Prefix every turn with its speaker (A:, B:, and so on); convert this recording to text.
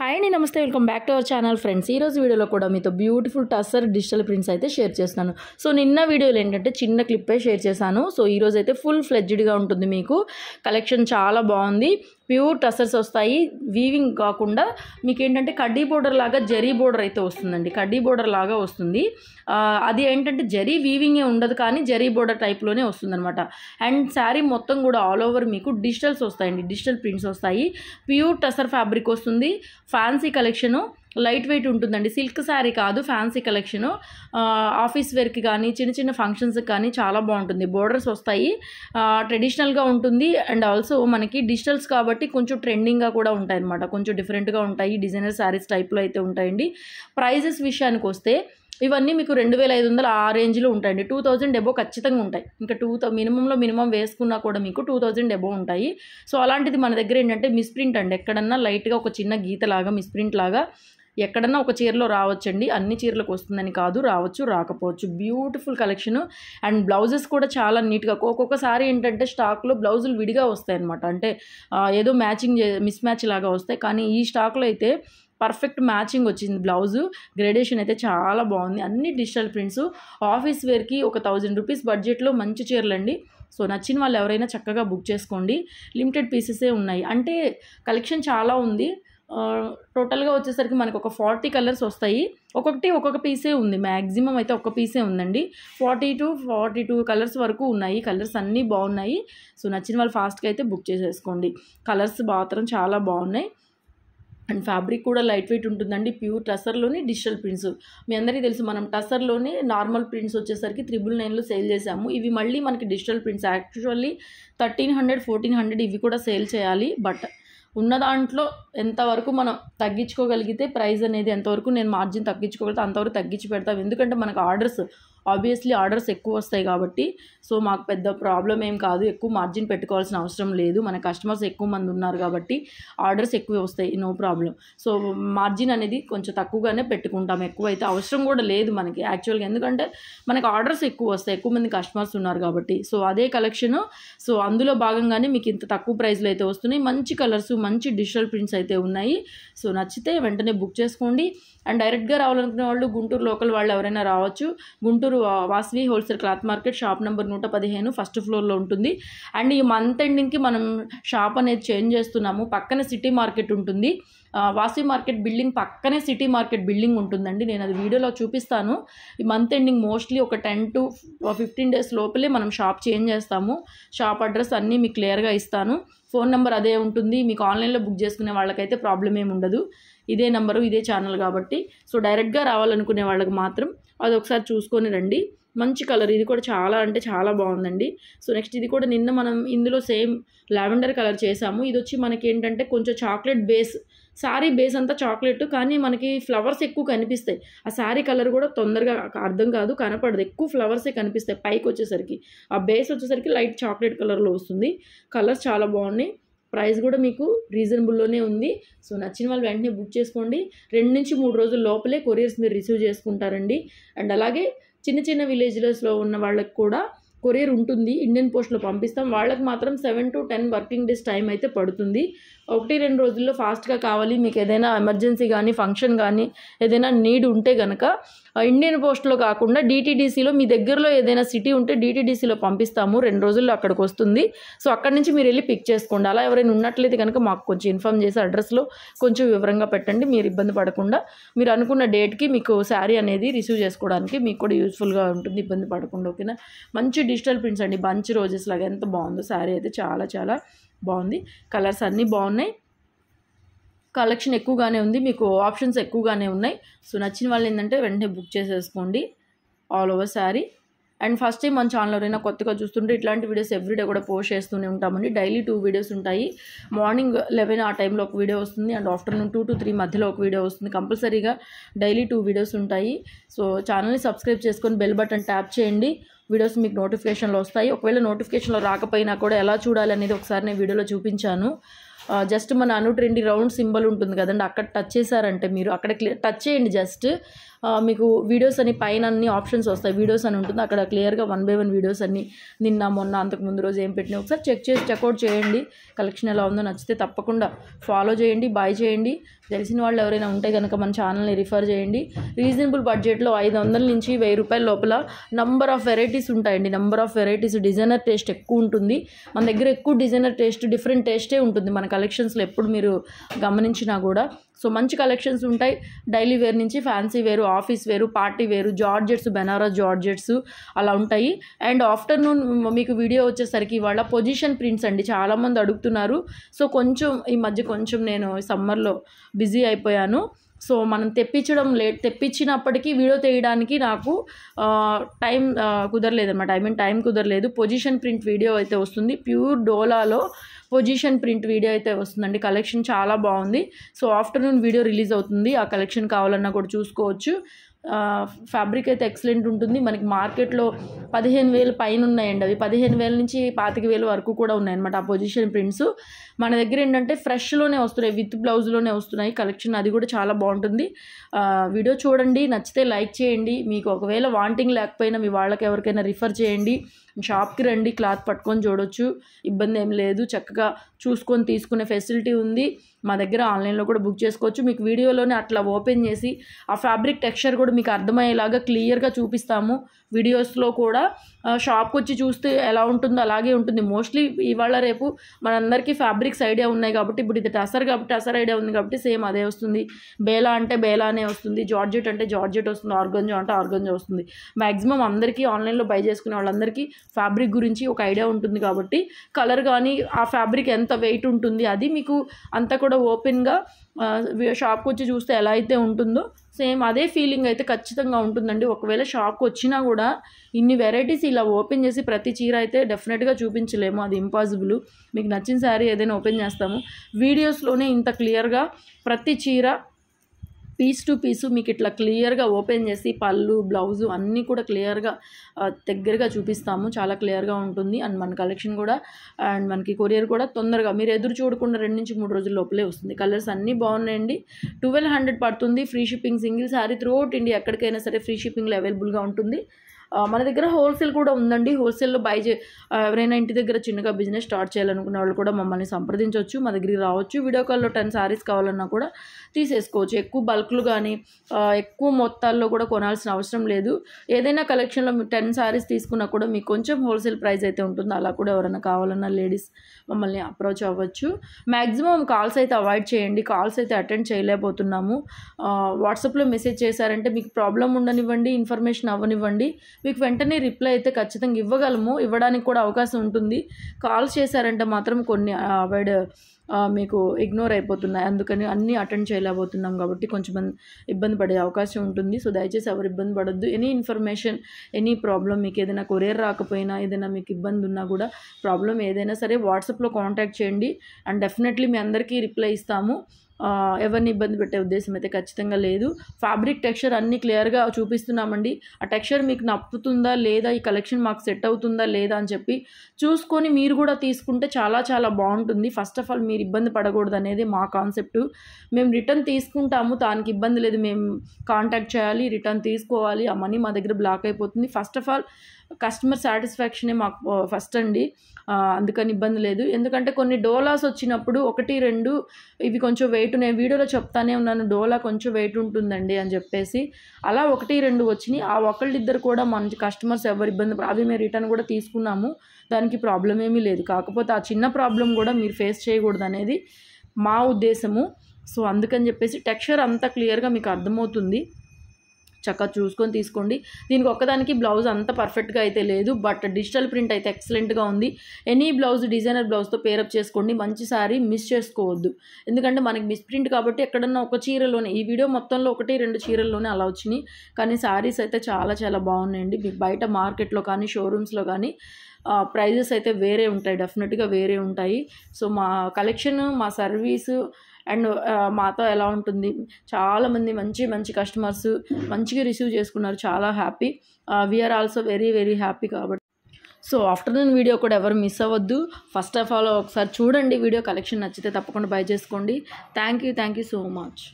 A: hi అండి నమస్తే welcome back to our channel friends ఈ రోజు వీడియోలో కూడా మీతో బ్యూటిఫుల్ టస్సర్ డిజిటల్ ప్రింట్స్ అయితే షేర్ చేస్తాను సో నిన్న వీడియోలు ఏంటంటే చిన్న క్లిప్పే షేర్ చేశాను సో ఈరోజు అయితే ఫుల్ ఫ్లెడ్జ్డ్గా ఉంటుంది మీకు కలెక్షన్ చాలా బాగుంది ప్యూర్ టసర్స్ వస్తాయి వీవింగ్ కాకుండా మీకు ఏంటంటే కడ్డీ బోర్డర్ లాగా జరీ బోర్డర్ అయితే వస్తుందండి కడ్డీ బోర్డర్ లాగా వస్తుంది అది ఏంటంటే జరీ వీవింగే ఉండదు కానీ జరీ బోర్డర్ టైప్లోనే అనమాట అండ్ శారీ మొత్తం కూడా ఆల్ ఓవర్ మీకు డిజిటల్స్ వస్తాయండి డిజిటల్ ప్రింట్స్ వస్తాయి ప్యూర్ టసర్ ఫ్యాబ్రిక్ వస్తుంది ఫ్యాన్సీ కలెక్షను లైట్ వెయిట్ ఉంటుందండి సిల్క్ శారీ కాదు ఫ్యాన్సీ కలెక్షన్ ఆఫీస్ వేర్కి కానీ చిన్న చిన్న ఫంక్షన్స్కి కానీ చాలా బాగుంటుంది బోర్డర్స్ వస్తాయి ట్రెడిషనల్గా ఉంటుంది అండ్ ఆల్సో మనకి డిజిటల్స్ కాబట్టి కొంచెం ట్రెండింగ్గా కూడా ఉంటాయి అనమాట కొంచెం డిఫరెంట్గా ఉంటాయి డిజైనర్ శారీస్ టైప్లో అయితే ఉంటాయండి ప్రైజెస్ విషయానికి వస్తే ఇవన్నీ మీకు రెండు వేల ఐదు వందల ఆ రేంజ్లో ఉంటాయండి టూ థౌజండ్ ఎబో ఖచ్చితంగా ఉంటాయి ఇంకా టూ థౌ మినిమంలో మినిమం వేసుకున్నా కూడా మీకు టూ థౌజండ్ ఎబో ఉంటాయి సో అలాంటిది మన దగ్గర ఏంటంటే మిస్ప్రింట్ అండి ఎక్కడన్నా లైట్గా ఒక చిన్న గీతలాగా మిస్ప్రింట్ లాగా ఎక్కడన్నా ఒక చీరలో రావచ్చండి అన్ని చీరలకు వస్తుందని కాదు రావచ్చు రాకపోవచ్చు బ్యూటిఫుల్ కలెక్షన్ అండ్ బ్లౌజెస్ కూడా చాలా నీట్గా ఒక్కొక్కసారి ఏంటంటే స్టాక్లో బ్లౌజులు విడిగా వస్తాయి అనమాట అంటే ఏదో మ్యాచింగ్ మిస్ మ్యాచ్ లాగా వస్తాయి కానీ ఈ స్టాక్లో అయితే పర్ఫెక్ట్ మ్యాచింగ్ వచ్చింది బ్లౌజు గ్రేడేషన్ అయితే చాలా బాగుంది అన్ని డిజిటల్ ప్రింట్స్ ఆఫీస్ వేర్కి ఒక థౌజండ్ రూపీస్ బడ్జెట్లో మంచి చీరలు అండి సో నచ్చిన వాళ్ళు ఎవరైనా చక్కగా బుక్ చేసుకోండి లిమిటెడ్ పీసెసే ఉన్నాయి అంటే కలెక్షన్ చాలా ఉంది టోటల్గా వచ్చేసరికి మనకు ఒక ఫార్టీ కలర్స్ వస్తాయి ఒక్కొక్కటి ఒక్కొక్క పీసే ఉంది మ్యాక్సిమం అయితే ఒక్క పీసే ఉందండి forty to forty two colours వరకు ఉన్నాయి కలర్స్ అన్నీ బాగున్నాయి సో నచ్చిన వాళ్ళు ఫాస్ట్గా అయితే బుక్ చేసేసుకోండి కలర్స్ మాత్రం చాలా బాగున్నాయి అండ్ ఫ్యాబ్రిక్ కూడా లైట్ వెయిట్ ఉంటుందండి ప్యూర్ టసర్లోని డిజిటల్ ప్రింట్స్ మీ అందరికీ తెలుసు మనం టసర్లోనే నార్మల్ ప్రింట్స్ వచ్చేసరికి త్రిబుల్ నైన్లో సేల్ చేసాము ఇవి మళ్ళీ మనకి digital prints actually thirteen hundred fourteen hundred ఇవి కూడా సేల్ చేయాలి బట్ ఉన్న దాంట్లో ఎంతవరకు మనం తగ్గించుకోగలిగితే ప్రైస్ అనేది ఎంతవరకు నేను మార్జిన్ తగ్గించుకోగలిగితే అంతవరకు తగ్గించి పెడతాం ఎందుకంటే మనకు ఆర్డర్స్ ఆబ్వియస్లీ ఆర్డర్స్ ఎక్కువ వస్తాయి కాబట్టి సో మాకు పెద్ద ప్రాబ్లం ఏం కాదు ఎక్కువ మార్జిన్ పెట్టుకోవాల్సిన అవసరం లేదు మన కస్టమర్స్ ఎక్కువ మంది ఉన్నారు కాబట్టి ఆర్డర్స్ ఎక్కువ వస్తాయి నో ప్రాబ్లం సో మార్జిన్ అనేది కొంచెం తక్కువగానే పెట్టుకుంటాం అయితే అవసరం కూడా లేదు మనకి యాక్చువల్గా ఎందుకంటే మనకి ఆర్డర్స్ ఎక్కువ వస్తాయి ఎక్కువ మంది కస్టమర్స్ ఉన్నారు కాబట్టి సో అదే కలెక్షన్ సో అందులో భాగంగానే మీకు ఇంత తక్కువ ప్రైస్లో అయితే వస్తున్నాయి మంచి కలర్స్ మంచి డిజిటల్ ప్రింట్స్ అయితే ఉన్నాయి సో నచ్చితే వెంటనే బుక్ చేసుకోండి అండ్ డైరెక్ట్గా రావాలనుకునే వాళ్ళు గుంటూరు లోకల్ వాళ్ళు ఎవరైనా రావచ్చు Guntur Vasavi wholesale cloth market shop number నూట పదిహేను ఫస్ట్ ఫ్లోర్లో ఉంటుంది అండ్ ఈ మంత్ ఎండింగ్కి మనం షాప్ అనేది చేంజ్ చేస్తున్నాము పక్కన సిటీ మార్కెట్ ఉంటుంది వాసవి మార్కెట్ బిల్డింగ్ పక్కనే సిటీ మార్కెట్ బిల్డింగ్ ఉంటుందండి నేను అది వీడియోలో చూపిస్తాను ఈ మంత్ ఎండింగ్ మోస్ట్లీ ఒక టెన్ టు ఫిఫ్టీన్ డేస్ లోపలే మనం షాప్ చేంజ్ చేస్తాము షాప్ అడ్రస్ అన్నీ మీకు క్లియర్గా ఇస్తాను ఫోన్ నెంబర్ అదే ఉంటుంది మీకు ఆన్లైన్లో బుక్ చేసుకునే వాళ్ళకైతే ప్రాబ్లం ఏమి ఉండదు ఇదే నంబరు ఇదే ఛానల్ కాబట్టి సో డైరెక్ట్గా రావాలనుకునే వాళ్ళకి మాత్రం అది ఒకసారి చూసుకొని రండి మంచి కలర్ ఇది కూడా చాలా అంటే చాలా బాగుందండి సో నెక్స్ట్ ఇది కూడా నిన్న మనం ఇందులో సేమ్ లావెండర్ కలర్ చేసాము ఇది వచ్చి మనకి ఏంటంటే కొంచెం చాక్లెట్ బేస్ శారీ బేస్ అంతా చాక్లెట్ కానీ మనకి ఫ్లవర్స్ ఎక్కువ కనిపిస్తాయి ఆ శారీ కలర్ కూడా తొందరగా అర్థం కాదు కనపడదు ఎక్కువ ఫ్లవర్సే కనిపిస్తాయి పైకి వచ్చేసరికి ఆ బేస్ వచ్చేసరికి లైట్ చాక్లెట్ కలర్లో వస్తుంది కలర్స్ చాలా బాగున్నాయి ప్రైస్ కూడా మీకు రీజనబుల్లోనే ఉంది సో నచ్చిన వాళ్ళు వెంటనే బుక్ చేసుకోండి రెండు నుంచి మూడు రోజుల లోపలే కొరియర్స్ మీరు రిసీవ్ చేసుకుంటారండి అండ్ అలాగే చిన్న చిన్న విలేజెస్లో ఉన్న వాళ్ళకి కూడా కొరియర్ ఉంటుంది ఇండియన్ పోస్ట్లో పంపిస్తాం వాళ్ళకి మాత్రం seven to ten working days time అయితే పడుతుంది ఒకటి రెండు రోజుల్లో ఫాస్ట్గా కావాలి మీకు ఏదైనా ఎమర్జెన్సీ కానీ ఫంక్షన్ కానీ ఏదైనా నీడ్ ఉంటే కనుక ఇండియన్ పోస్ట్లో కాకుండా డీటీడీసీలో మీ దగ్గరలో ఏదైనా సిటీ ఉంటే డీటీడీసీలో పంపిస్తాము రెండు రోజుల్లో అక్కడికి వస్తుంది సో అక్కడి నుంచి మీరు వెళ్ళి పిక్ చేసుకోండి అలా ఎవరైనా ఉన్నట్లయితే కనుక మాకు కొంచెం ఇన్ఫామ్ చేసి అడ్రస్లో కొంచెం వివరంగా పెట్టండి మీరు ఇబ్బంది పడకుండా మీరు అనుకున్న డేట్కి మీకు శారీ అనేది రిసీవ్ చేసుకోవడానికి మీకు కూడా యూస్ఫుల్గా ఉంటుంది ఇబ్బంది పడకుండా ఓకేనా మంచి డిష్ డిజిటల్ ప్రింట్స్ అండి బంచ్ రోజెస్ లాగా ఎంత బాగుందో శారీ అయితే చాలా చాలా బాగుంది కలర్స్ అన్నీ బాగున్నాయి కలెక్షన్ ఎక్కువగానే ఉంది మీకు ఆప్షన్స్ ఎక్కువగానే ఉన్నాయి సో నచ్చిన వాళ్ళు ఏంటంటే వెంటనే బుక్ చేసేసుకోండి all over sari and first time మన ఛానల్ ఎవరైనా కొత్తగా చూస్తుంటే ఇట్లాంటి వీడియోస్ ఎవ్రీడే కూడా పోస్ట్ చేస్తూనే ఉంటామండి డైలీ టూ వీడియోస్ ఉంటాయి మార్నింగ్ లెవెన్ ఆ టైంలో ఒక వీడియో వస్తుంది and afternoon two to three మధ్యలో ఒక వీడియో వస్తుంది కంపల్సరీగా డైలీ టూ వీడియోస్ ఉంటాయి సో ఛానల్ని సబ్స్క్రైబ్ చేసుకొని బెల్ బటన్ ట్యాప్ చేయండి వీడియోస్ మీకు నోటిఫికేషన్లో వస్తాయి ఒకవేళ నోటిఫికేషన్లో రాకపోయినా కూడా ఎలా చూడాలి అనేది ఒకసారి నేను వీడియోలో చూపించాను జస్ట్ మన అను ట్రెండి రౌండ్ సింబల్ ఉంటుంది కదండి అక్కడ టచ్ చేశారంటే మీరు అక్కడ టచ్ చేయండి జస్ట్ మీకు వీడియోస్ అని పైన అన్ని ఆప్షన్స్ వస్తాయి వీడియోస్ అని ఉంటుంది అక్కడ క్లియర్గా వన్ బై వన్ వీడియోస్ అన్ని నిన్న మొన్న అంతకు ముందు రోజు ఏం పెట్టినా ఒకసారి చెక్ చేసి చెక్అవుట్ చేయండి కలెక్షన్ ఎలా ఉందో నచ్చితే తప్పకుండా ఫాలో చేయండి బాయ్ చేయండి తెలిసిన వాళ్ళు ఎవరైనా ఉంటే కనుక మన ఛానల్ని రిఫర్ చేయండి రీజనబుల్ బడ్జెట్లో ఐదు వందల నుంచి వెయ్యి రూపాయల లోపల నంబర్ ఆఫ్ వెరైటీస్ ఉంటాయండి number of varieties designer taste ఎక్కువ ఉంటుంది మన దగ్గర ఎక్కువ డిజైనర్ టేస్ట్ డిఫరెంట్ టేస్టే ఉంటుంది మనకి కలెక్షన్స్లో ఎప్పుడు మీరు గమనించినా కూడా సో మంచి కలెక్షన్స్ ఉంటాయి డైలీ వేర్ నుంచి ఫ్యాన్సీ వేరు ఆఫీస్ వేరు పార్టీ వేరు జార్జెట్స్ బెనారస్ జార్జెట్స్ అలా ఉంటాయి అండ్ ఆఫ్టర్నూన్ మీకు వీడియో వచ్చేసరికి ఇవాళ పొజిషన్ ప్రింట్స్ అండి చాలామంది అడుగుతున్నారు సో కొంచెం ఈ మధ్య కొంచెం నేను సమ్మర్లో బిజీ అయిపోయాను సో మనం తెప్పించడం లేట్ తెప్పించినప్పటికీ వీడియో తీయడానికి నాకు టైం కుదరలేదన్నమాట ఐ మీన్ టైం కుదరలేదు పొజిషన్ ప్రింట్ వీడియో అయితే వస్తుంది ప్యూర్ డోలాలో పొజిషన్ ప్రింట్ వీడియో అయితే వస్తుందండి కలెక్షన్ చాలా బాగుంది సో ఆఫ్టర్నూన్ వీడియో రిలీజ్ అవుతుంది ఆ కలెక్షన్ కావాలన్నా కూడా చూసుకోవచ్చు ఫ్యాబ్రిక్ అయితే ఎక్సలెంట్ ఉంటుంది మనకి మార్కెట్లో పదిహేను వేలు పైన ఉన్నాయండి అవి పదిహేను వేల నుంచి పాతిక వేలు వరకు కూడా ఉన్నాయన్నమాట ఆ పొజిషన్ ప్రింట్స్ మన దగ్గర ఏంటంటే ఫ్రెష్లోనే వస్తున్నాయి విత్ బ్లౌజ్లోనే వస్తున్నాయి కలెక్షన్ అది కూడా చాలా బాగుంటుంది వీడియో చూడండి నచ్చితే లైక్ చేయండి మీకు ఒకవేళ వాంటింగ్ లేకపోయినా మీ వాళ్ళకి ఎవరికైనా రిఫర్ చేయండి షాప్కి రండి క్లాత్ పట్టుకొని చూడొచ్చు ఇబ్బంది ఏం లేదు చక్కగా చూసుకొని తీసుకునే ఫెసిలిటీ ఉంది మా దగ్గర ఆన్లైన్లో కూడా బుక్ చేసుకోవచ్చు మీకు వీడియోలోనే అట్లా ఓపెన్ చేసి ఆ ఫ్యాబ్రిక్ టెక్స్చర్ కూడా కూడా మీకు అర్థమయ్యేలాగా క్లియర్గా చూపిస్తాము వీడియోస్లో కూడా షాప్కి వచ్చి చూస్తే ఎలా ఉంటుందో అలాగే ఉంటుంది మోస్ట్లీ ఇవాళ రేపు మనందరికీ ఫ్యాబ్రిక్స్ ఐడియా ఉన్నాయి కాబట్టి ఇప్పుడు ఇది టసర్ కాబట్టి టసర్ ఐడియా ఉంది కాబట్టి సేమ్ అదే వస్తుంది బేలా అంటే బేలానే వస్తుంది జార్జెట్ అంటే జార్జెట్ వస్తుంది ఆర్గంజో అంటే ఆర్గంజో వస్తుంది మ్యాక్సిమం అందరికీ ఆన్లైన్లో బై చేసుకునే వాళ్ళందరికీ ఫ్యాబ్రిక్ గురించి ఒక ఐడియా ఉంటుంది కాబట్టి కలర్ కానీ ఆ ఫ్యాబ్రిక్ ఎంత వెయిట్ ఉంటుంది అది మీకు అంతా కూడా ఓపెన్గా షాప్ వచ్చి చూస్తే ఎలా అయితే ఉంటుందో సేమ్ అదే ఫీలింగ్ అయితే ఖచ్చితంగా ఉంటుందండి ఒకవేళ షాప్కి వచ్చినా కూడా ఇన్ని వెరైటీస్ ఇలా ఓపెన్ చేసి ప్రతి చీర అయితే డెఫినెట్గా చూపించలేము అది ఇంపాసిబుల్ మీకు నచ్చిన శారీ ఏదైనా ఓపెన్ చేస్తాము వీడియోస్లోనే ఇంత క్లియర్గా ప్రతి చీర పీస్ టు పీసు మీకు ఇట్లా క్లియర్గా ఓపెన్ చేసి పళ్ళు బ్లౌజు అన్నీ కూడా క్లియర్గా దగ్గరగా చూపిస్తాము చాలా క్లియర్గా ఉంటుంది అండ్ మన కలెక్షన్ కూడా అండ్ మనకి కొరియర్ కూడా తొందరగా మీరు ఎదురు చూడకుండా రెండు నుంచి మూడు రోజుల లోపలే వస్తుంది కలర్స్ అన్నీ బాగున్నాయండి ట్వెల్వ్ హండ్రెడ్ పడుతుంది free shipping single sari throughout India ఎక్కడికైనా సరే ఫ్రీ షిప్పింగ్లో అవైలబుల్గా ఉంటుంది మన దగ్గర హోల్సేల్ కూడా ఉందండి హోల్సేల్లో బై చే ఎవరైనా ఇంటి దగ్గర చిన్నగా బిజినెస్ స్టార్ట్ చేయాలనుకున్న వాళ్ళు కూడా మమ్మల్ని సంప్రదించవచ్చు మా దగ్గరికి రావచ్చు వీడియో కాల్లో టెన్ శారీస్ కావాలన్నా కూడా తీసేసుకోవచ్చు ఎక్కువ బల్క్లు కానీ ఎక్కువ మొత్తాల్లో కూడా కొనాల్సిన అవసరం లేదు ఏదైనా కలెక్షన్లో టెన్ శారీస్ తీసుకున్నా కూడా మీకు కొంచెం హోల్సేల్ ప్రైస్ అయితే ఉంటుంది అలా కూడా ఎవరైనా కావాలన్నా లేడీస్ మమ్మల్ని అప్రోచ్ అవ్వచ్చు మ్యాక్సిమం కాల్స్ అయితే అవాయిడ్ చేయండి కాల్స్ అయితే అటెండ్ చేయలేకపోతున్నాము వాట్సాప్లో మెసేజ్ చేశారంటే మీకు ప్రాబ్లం ఉండనివ్వండి ఇన్ఫర్మేషన్ అవ్వనివ్వండి మీకు వెంటనే రిప్లై అయితే ఖచ్చితంగా ఇవ్వగలము ఇవ్వడానికి కూడా అవకాశం ఉంటుంది కాల్ చేశారంటే మాత్రం కొన్ని అవాయిడ్ మీకు ఇగ్నోర్ అయిపోతున్నాయి అందుకని అన్నీ అటెండ్ చేయలేకపోతున్నాం కాబట్టి కొంచెం ఇబ్బంది పడే అవకాశం ఉంటుంది సో దయచేసి ఎవరు ఇబ్బంది పడద్దు ఎనీ ఇన్ఫర్మేషన్ ఎనీ ప్రాబ్లం మీకు ఏదైనా కొరియర్ రాకపోయినా ఏదైనా మీకు ఇబ్బంది ఉన్నా కూడా ప్రాబ్లం ఏదైనా సరే వాట్సాప్లో కాంటాక్ట్ చేయండి అండ్ డెఫినెట్లీ మీ అందరికీ రిప్లై ఇస్తాము ఎవరిని ఇబ్బంది పెట్టే ఉద్దేశం అయితే ఖచ్చితంగా లేదు ఫ్యాబ్రిక్ టెక్స్చర్ అన్నీ క్లియర్గా చూపిస్తున్నామండి ఆ టెక్స్చర్ మీకు నప్పుతుందా లేదా ఈ కలెక్షన్ మాకు సెట్ అవుతుందా లేదా అని చెప్పి చూసుకొని మీరు కూడా తీసుకుంటే చాలా చాలా బాగుంటుంది ఫస్ట్ ఆఫ్ ఆల్ మీరు ఇబ్బంది పడకూడదు అనేది మా కాన్సెప్ట్ మేము రిటర్న్ తీసుకుంటాము దానికి ఇబ్బంది లేదు మేము కాంటాక్ట్ చేయాలి రిటర్న్ తీసుకోవాలి ఆ మనీ మా దగ్గర బ్లాక్ అయిపోతుంది ఫస్ట్ ఆఫ్ ఆల్ కస్టమర్ సాటిస్ఫాక్షనే మాకు ఫస్ట్ అండి అందుకని ఇబ్బంది లేదు ఎందుకంటే కొన్ని డోలాస్ వచ్చినప్పుడు ఒకటి రెండు ఇవి కొంచెం వెయిట్ వెయిట్ నేను వీడియోలో చెప్తానే ఉన్నాను డోలా కొంచెం వెయిట్ ఉంటుందండి అని చెప్పేసి అలా ఒకటి రెండు వచ్చినాయి ఆ ఒకళ్ళిద్దరు కూడా మన కస్టమర్స్ ఎవరు ఇబ్బంది అవి మేము రిటర్న్ కూడా తీసుకున్నాము దానికి ప్రాబ్లం ఏమీ లేదు కాకపోతే ఆ చిన్న ప్రాబ్లం కూడా మీరు ఫేస్ చేయకూడదు అనేది మా ఉద్దేశము సో అందుకని చెప్పేసి టెక్స్చర్ అంతా క్లియర్గా మీకు అర్థమవుతుంది చక్కగా చూసుకొని తీసుకోండి దీనికి ఒక్కదానికి బ్లౌజ్ అంత పర్ఫెక్ట్గా అయితే లేదు బట్ డిజిటల్ ప్రింట్ అయితే ఎక్సలెంట్గా ఉంది ఎనీ బ్లౌజ్ డిజైనర్ బ్లౌజ్తో పేరప్ చేసుకోండి మంచి సారీ మిస్ చేసుకోవద్దు ఎందుకంటే మనకి మిస్ ప్రింట్ కాబట్టి ఎక్కడన్నా ఒక చీరలోనే ఈ వీడియో మొత్తంలో ఒకటి రెండు చీరల్లోనే అలా వచ్చినాయి కానీ శారీస్ అయితే చాలా చాలా బాగున్నాయండి మీకు బయట మార్కెట్లో కానీ షోరూమ్స్లో కానీ ప్రైజెస్ అయితే వేరే ఉంటాయి డెఫినెట్గా వేరే ఉంటాయి సో మా కలెక్షన్ మా సర్వీసు అండ్ మాతో ఎలా ఉంటుంది చాలామంది మంచి మంచి కస్టమర్స్ మంచిగా రిసీవ్ చేసుకున్నారు చాలా happy we are also very very happy కాబట్టి సో ఆఫ్టర్నూన్ వీడియో కూడా ఎవరు మిస్ అవ్వద్దు ఫస్ట్ ఆఫ్ ఆల్ ఒకసారి చూడండి వీడియో కలెక్షన్ నచ్చితే తప్పకుండా బై చేసుకోండి thank you thank you so much